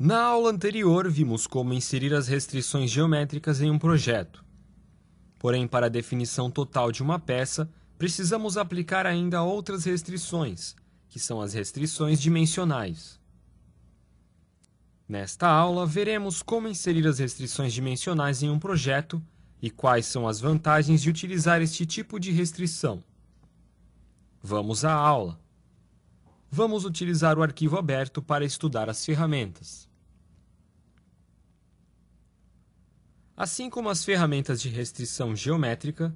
Na aula anterior, vimos como inserir as restrições geométricas em um projeto. Porém, para a definição total de uma peça, precisamos aplicar ainda outras restrições, que são as restrições dimensionais. Nesta aula, veremos como inserir as restrições dimensionais em um projeto e quais são as vantagens de utilizar este tipo de restrição. Vamos à aula. Vamos utilizar o arquivo aberto para estudar as ferramentas. assim como as ferramentas de restrição geométrica,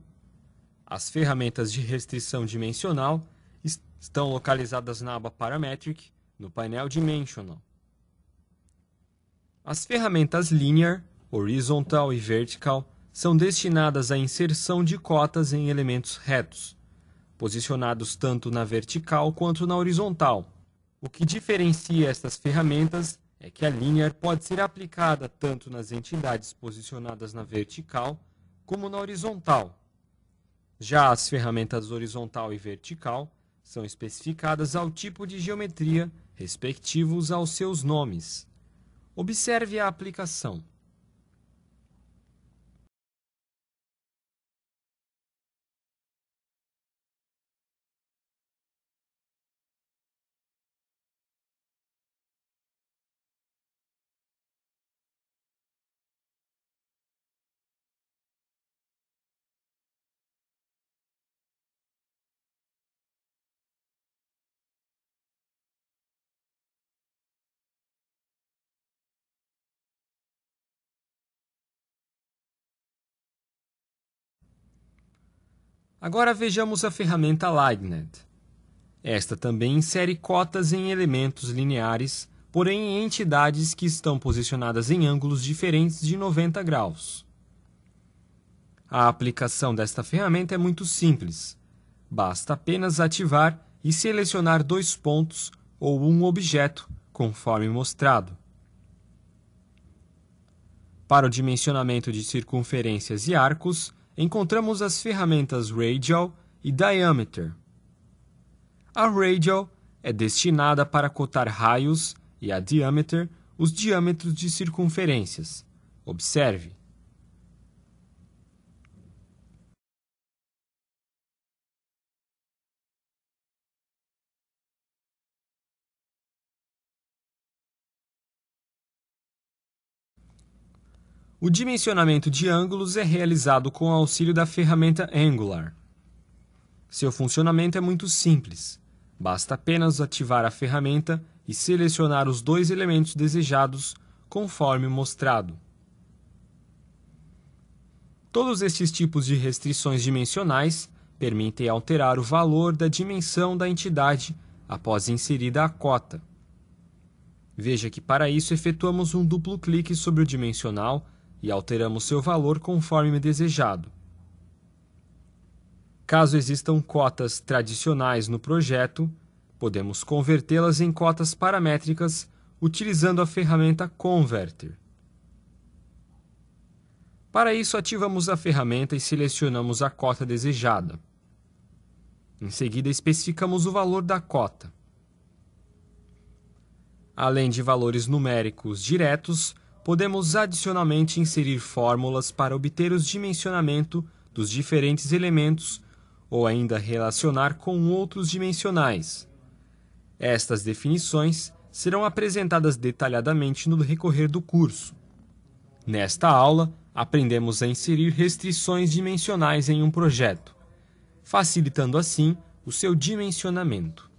as ferramentas de restrição dimensional estão localizadas na aba Parametric, no painel Dimensional. As ferramentas Linear, Horizontal e Vertical são destinadas à inserção de cotas em elementos retos, posicionados tanto na vertical quanto na horizontal. O que diferencia estas ferramentas é que a linha pode ser aplicada tanto nas entidades posicionadas na vertical como na horizontal. Já as ferramentas horizontal e vertical são especificadas ao tipo de geometria, respectivos aos seus nomes. Observe a aplicação. Agora vejamos a ferramenta Lightnet. Esta também insere cotas em elementos lineares, porém em entidades que estão posicionadas em ângulos diferentes de 90 graus. A aplicação desta ferramenta é muito simples. Basta apenas ativar e selecionar dois pontos ou um objeto, conforme mostrado. Para o dimensionamento de circunferências e arcos, encontramos as ferramentas Radial e Diameter. A Radial é destinada para cotar raios e a Diameter os diâmetros de circunferências. Observe. O dimensionamento de ângulos é realizado com o auxílio da ferramenta Angular. Seu funcionamento é muito simples. Basta apenas ativar a ferramenta e selecionar os dois elementos desejados conforme mostrado. Todos estes tipos de restrições dimensionais permitem alterar o valor da dimensão da entidade após inserida a cota. Veja que para isso efetuamos um duplo clique sobre o dimensional e alteramos seu valor conforme desejado. Caso existam cotas tradicionais no projeto, podemos convertê-las em cotas paramétricas utilizando a ferramenta Converter. Para isso, ativamos a ferramenta e selecionamos a cota desejada. Em seguida, especificamos o valor da cota. Além de valores numéricos diretos, Podemos adicionalmente inserir fórmulas para obter os dimensionamento dos diferentes elementos ou ainda relacionar com outros dimensionais. Estas definições serão apresentadas detalhadamente no decorrer do curso. Nesta aula, aprendemos a inserir restrições dimensionais em um projeto, facilitando assim o seu dimensionamento.